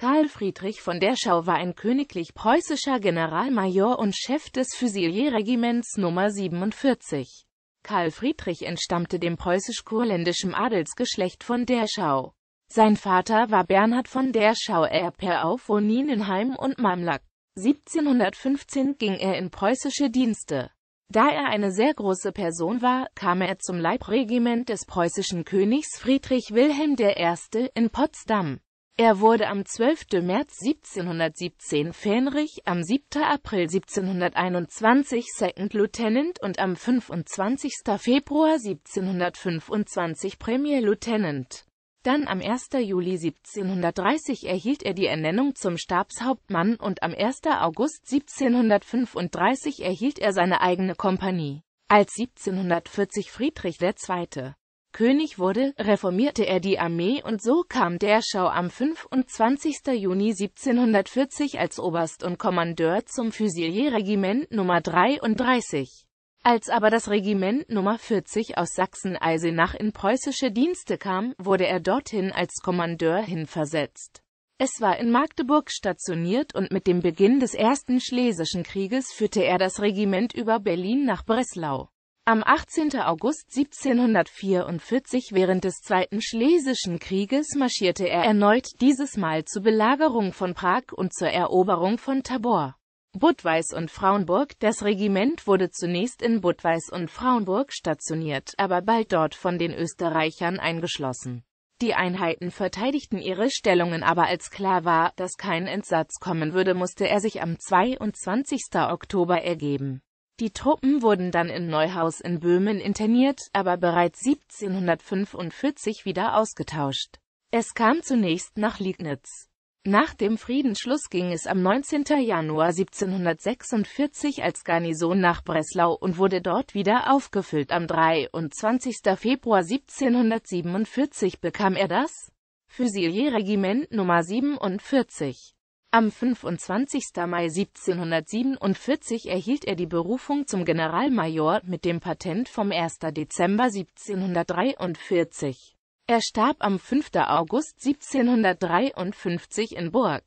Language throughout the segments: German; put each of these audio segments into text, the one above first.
Karl Friedrich von der Schau war ein königlich preußischer Generalmajor und Chef des Füsilierregiments Nummer 47. Karl Friedrich entstammte dem preußisch-kurländischen Adelsgeschlecht von der Schau. Sein Vater war Bernhard von der Schau Erper auf von Oninenheim und Mamlak. 1715 ging er in preußische Dienste. Da er eine sehr große Person war, kam er zum Leibregiment des preußischen Königs Friedrich Wilhelm I. in Potsdam. Er wurde am 12. März 1717 Fähnrich, am 7. April 1721 Second Lieutenant und am 25. Februar 1725 Premier Lieutenant. Dann am 1. Juli 1730 erhielt er die Ernennung zum Stabshauptmann und am 1. August 1735 erhielt er seine eigene Kompanie. Als 1740 Friedrich II König wurde, reformierte er die Armee und so kam Derschau am 25. Juni 1740 als Oberst und Kommandeur zum Fusilierregiment Nr. 33. Als aber das Regiment Nr. 40 aus Sachsen-Eisenach in preußische Dienste kam, wurde er dorthin als Kommandeur hinversetzt. Es war in Magdeburg stationiert und mit dem Beginn des Ersten Schlesischen Krieges führte er das Regiment über Berlin nach Breslau. Am 18. August 1744 während des Zweiten Schlesischen Krieges marschierte er erneut, dieses Mal zur Belagerung von Prag und zur Eroberung von Tabor. Budweis und Frauenburg Das Regiment wurde zunächst in Budweis und Frauenburg stationiert, aber bald dort von den Österreichern eingeschlossen. Die Einheiten verteidigten ihre Stellungen, aber als klar war, dass kein Entsatz kommen würde, musste er sich am 22. Oktober ergeben. Die Truppen wurden dann in Neuhaus in Böhmen interniert, aber bereits 1745 wieder ausgetauscht. Es kam zunächst nach Liegnitz. Nach dem Friedensschluss ging es am 19. Januar 1746 als Garnison nach Breslau und wurde dort wieder aufgefüllt. Am 23. Februar 1747 bekam er das Füsilierregiment Nummer 47. Am 25. Mai 1747 erhielt er die Berufung zum Generalmajor mit dem Patent vom 1. Dezember 1743. Er starb am 5. August 1753 in Burg.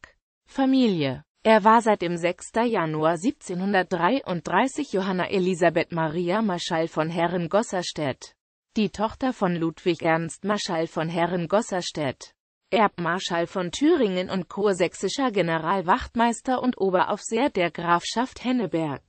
Familie er war seit dem 6. Januar 1733 Johanna Elisabeth Maria Marschall von Herren-Gosserstedt, die Tochter von Ludwig Ernst Marschall von Herren-Gosserstedt. Erbmarschall von Thüringen und kursächsischer Generalwachtmeister und Oberaufseher der Grafschaft Henneberg.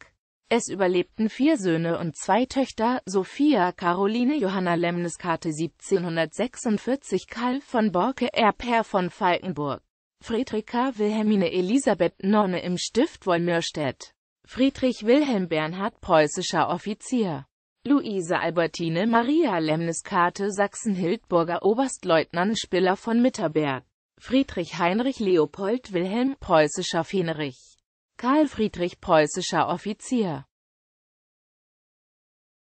Es überlebten vier Söhne und zwei Töchter, Sophia Caroline Johanna Lemniskarte 1746 Karl von Borke Erbherr von Falkenburg. Friedrika Wilhelmine Elisabeth Nonne im Stift Wollmirstedt. Friedrich Wilhelm Bernhard preußischer Offizier. Luise Albertine Maria Lemniskate Sachsen-Hildburger Oberstleutnant Spiller von Mitterberg Friedrich Heinrich Leopold Wilhelm preußischer Fenerich Karl Friedrich preußischer Offizier